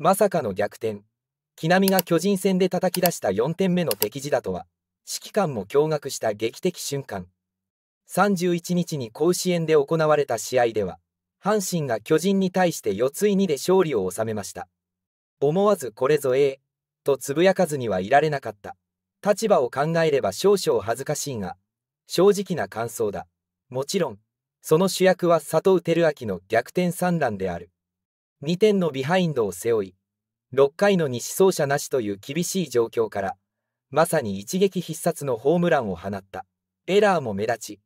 まさかの逆転。木浪が巨人戦で叩き出した4点目の敵地だとは、指揮官も驚愕した劇的瞬間。31日に甲子園で行われた試合では、阪神が巨人に対して4つ2で勝利を収めました。思わずこれぞええ、とつぶやかずにはいられなかった。立場を考えれば少々恥ずかしいが、正直な感想だ。もちろん、その主役は佐藤輝明の逆転三段である。2点のビハインドを背負い、6回の試走者なしという厳しい状況から、まさに一撃必殺のホームランを放った。エラーも目立ち、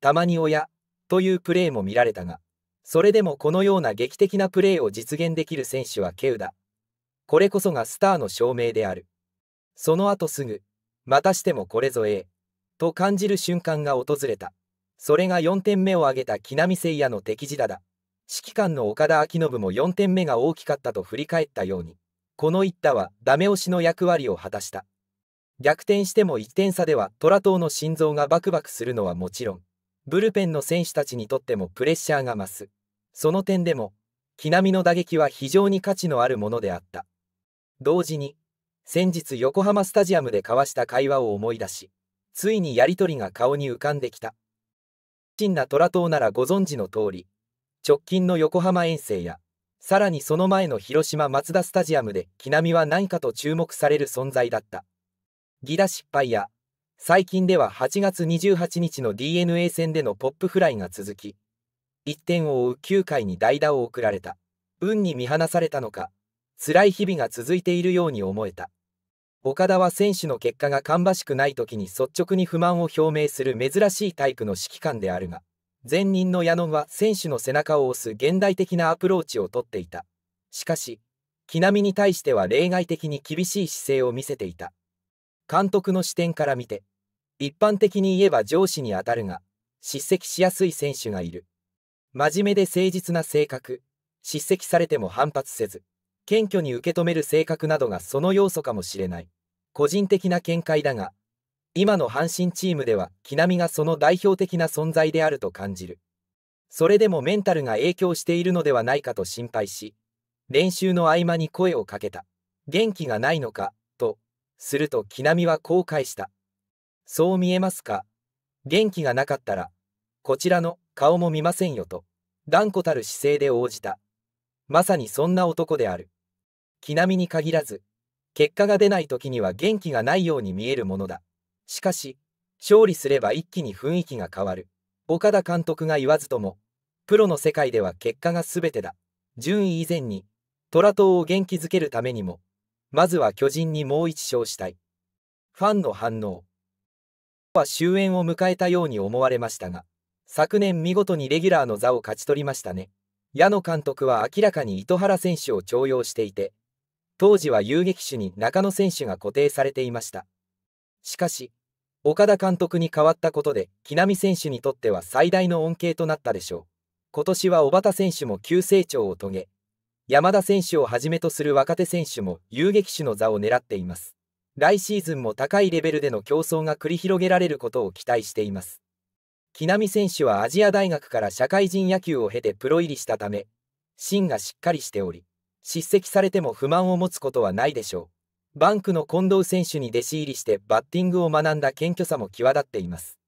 たまに親というプレーも見られたが、それでもこのような劇的なプレーを実現できる選手はケウだ。これこそがスターの証明である。その後すぐ、またしてもこれぞええと感じる瞬間が訪れた。それが4点目を挙げた木南聖也の敵地だだ。指揮官の岡田昭信も4点目が大きかったと振り返ったように、この一打はダメ押しの役割を果たした。逆転しても1点差では虎党の心臓がバクバクするのはもちろん、ブルペンの選手たちにとってもプレッシャーが増す。その点でも、木並の打撃は非常に価値のあるものであった。同時に、先日横浜スタジアムで交わした会話を思い出し、ついにやりとりが顔に浮かんできた。真な虎党ならご存知の通り、直近の横浜遠征や、さらにその前の広島マツダスタジアムで木南は何かと注目される存在だった。ギ打失敗や、最近では8月28日の DNA 戦でのポップフライが続き、1点を追う9回に代打を送られた。運に見放されたのか、辛い日々が続いているように思えた。岡田は選手の結果が芳しくない時に率直に不満を表明する珍しいタイプの指揮官であるが、前任の矢野は選手の背中を押す現代的なアプローチをとっていた。しかし、木並に対しては例外的に厳しい姿勢を見せていた。監督の視点から見て、一般的に言えば上司に当たるが、叱責しやすい選手がいる。真面目で誠実な性格、叱責されても反発せず、謙虚に受け止める性格などがその要素かもしれない。個人的な見解だが、今の阪神チームでは木浪がその代表的な存在であると感じる。それでもメンタルが影響しているのではないかと心配し、練習の合間に声をかけた。元気がないのか、と、すると木浪は後悔した。そう見えますか元気がなかったら、こちらの顔も見ませんよと、断固たる姿勢で応じた。まさにそんな男である。木並みに限らず、結果が出ない時には元気がないように見えるものだ。しかし、勝利すれば一気に雰囲気が変わる。岡田監督が言わずとも、プロの世界では結果が全てだ。順位以前に、虎党を元気づけるためにも、まずは巨人にもう一勝したい。ファンの反応は終焉を迎えたように思われましたが、昨年見事にレギュラーの座を勝ち取りましたね。矢野監督は明らかに糸原選手を重用していて、当時は遊撃手に中野選手が固定されていました。しかし、岡田監督に代わったことで、木浪選手にとっては最大の恩恵となったでしょう。今年は小畑選手も急成長を遂げ、山田選手をはじめとする若手選手も遊撃手の座を狙っています。来シーズンも高いレベルでの競争が繰り広げられることを期待しています。木浪選手はアジア大学から社会人野球を経てプロ入りしたため、芯がしっかりしており、叱責されても不満を持つことはないでしょう。バンクの近藤選手に弟子入りしてバッティングを学んだ謙虚さも際立っています。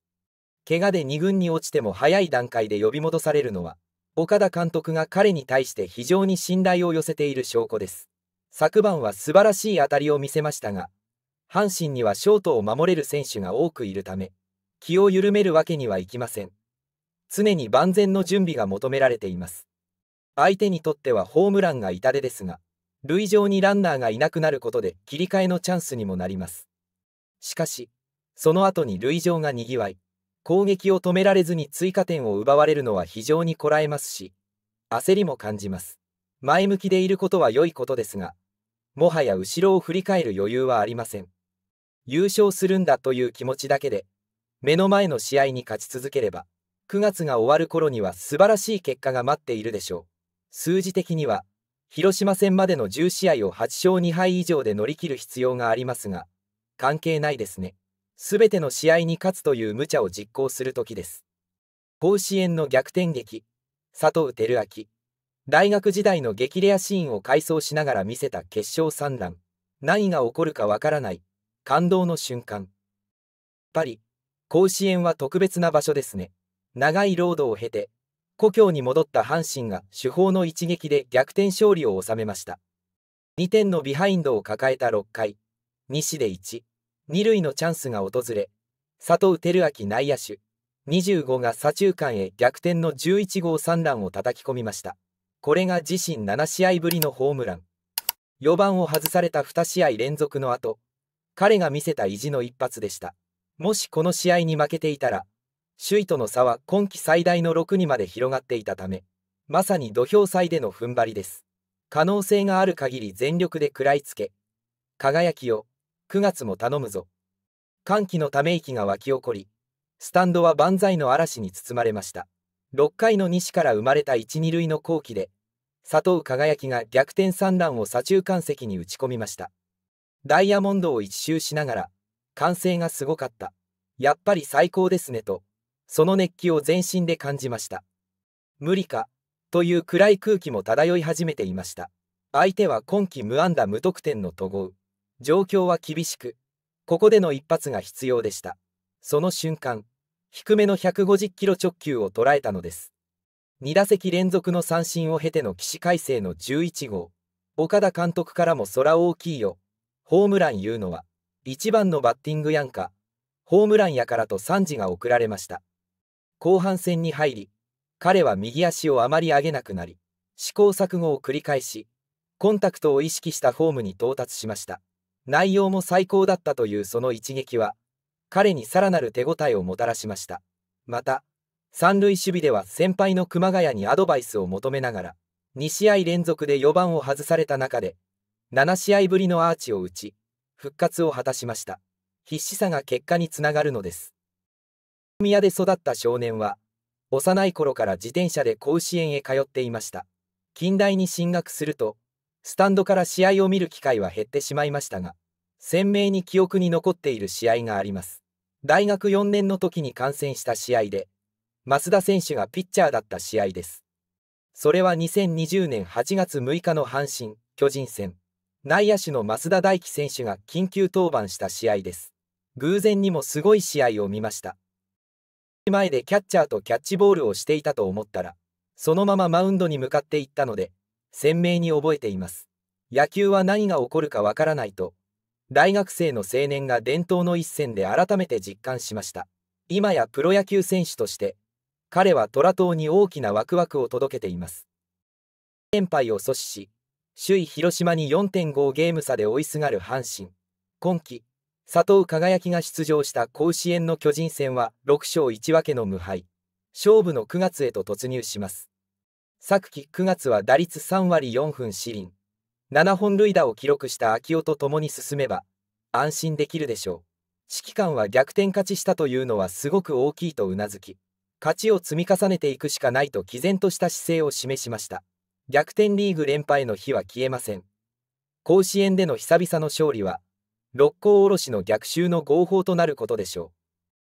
怪我で2軍に落ちても早い段階で呼び戻されるのは、岡田監督が彼に対して非常に信頼を寄せている証拠です。昨晩は素晴らしい当たりを見せましたが、阪神にはショートを守れる選手が多くいるため、気を緩めるわけにはいきません。常に万全の準備が求められています。相手にとってはホームランが痛手ですが、塁上にランナーがいなくなることで切り替えのチャンスにもなります。しかし、その後に塁上がにぎわい、攻撃を止められずに追加点を奪われるのは非常にこらえますし、焦りも感じます。前向きでいることは良いことですが、もはや後ろを振り返る余裕はありません。優勝するんだという気持ちだけで、目の前の試合に勝ち続ければ、9月が終わる頃には素晴らしい結果が待っているでしょう。数字的には、広島戦までの10試合を8勝2敗以上で乗り切る必要がありますが、関係ないですね。すべての試合に勝つという無茶を実行する時です。甲子園の逆転劇、佐藤輝明。大学時代の激レアシーンを回想しながら見せた決勝三段。何が起こるかわからない。感動の瞬間。パリ、甲子園は特別な場所ですね。長いロードを経て、故郷に戻った阪神が主砲の一撃で逆転勝利を収めました。2点のビハインドを抱えた6回、西で1、2塁のチャンスが訪れ、佐藤輝明内野手、25が左中間へ逆転の11号3段を叩き込みました。これが自身7試合ぶりのホームラン。4番を外された2試合連続の後、彼が見せた意地の一発でした。もしこの試合に負けていたら、首位との差は今季最大の6にまで広がっていたため、まさに土俵際での踏ん張りです。可能性がある限り全力で食らいつけ。輝きを、9月も頼むぞ。歓喜のため息が湧き起こり、スタンドは万歳の嵐に包まれました。6回の西から生まれた1、2塁の好機で、佐藤輝きが逆転三段を左中間席に打ち込みました。ダイヤモンドを一周しながら、歓声がすごかった。やっぱり最高ですねと、その熱気を全身で感じました。無理か、という暗い空気も漂い始めていました。相手は今季無安打無得点の都合状況は厳しく、ここでの一発が必要でした。その瞬間、低めの150キロ直球を捉えたのです。2打席連続の三振を経ての起死回生の11号。岡田監督からも空大きいよ。ホームラン言うのは、1番のバッティングやんか。ホームランやからと賛辞が送られました。後半戦に入り、彼は右足をあまり上げなくなり、試行錯誤を繰り返し、コンタクトを意識したフォームに到達しました。内容も最高だったというその一撃は、彼にさらなる手応えをもたらしました。また、三塁守備では先輩の熊谷にアドバイスを求めながら、2試合連続で4番を外された中で、7試合ぶりのアーチを打ち、復活を果たしました。必死さが結果につながるのです。宮で育った少年は、幼い頃から自転車で甲子園へ通っていました。近代に進学すると、スタンドから試合を見る機会は減ってしまいましたが、鮮明に記憶に残っている試合があります。大学4年の時に観戦した試合で、増田選手がピッチャーだった試合です。それは2020年8月6日の阪神・巨人戦。内野手の増田大輝選手が緊急登板した試合です。偶然にもすごい試合を見ました。前でキャッチャーとキャッチボールをしていたと思ったら、そのままマウンドに向かっていったので、鮮明に覚えています。野球は何が起こるかわからないと、大学生の青年が伝統の一戦で改めて実感しました。今やプロ野球選手として、彼は虎党に大きなワクワクを届けています。連敗を阻止し、首位広島に4.5ゲーム差で追いすがる阪神。今季、佐藤輝が出場した甲子園の巨人戦は6勝1分けの無敗勝負の9月へと突入します昨季9月は打率3割4分四輪7本塁打を記録した秋夫と共に進めば安心できるでしょう指揮官は逆転勝ちしたというのはすごく大きいとうなずき勝ちを積み重ねていくしかないと毅然とした姿勢を示しました逆転リーグ連敗の日は消えません甲子園での久々の勝利は六甲おろしの逆襲の合法となることでしょ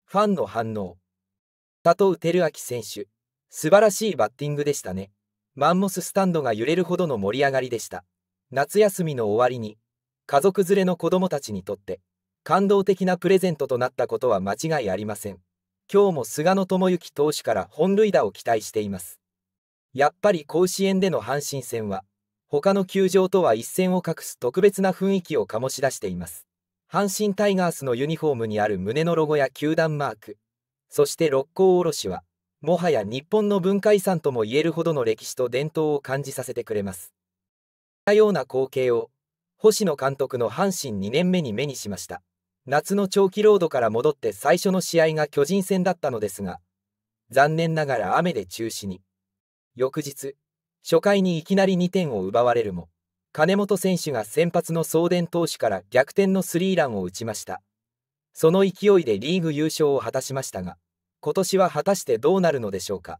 う。ファンの反応。佐藤輝明選手、素晴らしいバッティングでしたね。マンモススタンドが揺れるほどの盛り上がりでした。夏休みの終わりに、家族連れの子供たちにとって、感動的なプレゼントとなったことは間違いありません。今日も菅野智之投手から本塁打を期待しています。やっぱり甲子園での阪神戦は、他の球場とは一線を画す特別な雰囲気を醸し出しています。阪神タイガースのユニフォームにある胸のロゴや球団マーク、そして六甲おろしは、もはや日本の文化遺産とも言えるほどの歴史と伝統を感じさせてくれます。たような光景を、星野監督の阪神2年目に目にしました。夏の長期ロードから戻って最初の試合が巨人戦だったのですが、残念ながら雨で中止に。翌日、初回にいきなり2点を奪われるも、金本選手が先発の送電投手から逆転のスリーランを打ちました。その勢いでリーグ優勝を果たしましたが、今年は果たしてどうなるのでしょうか。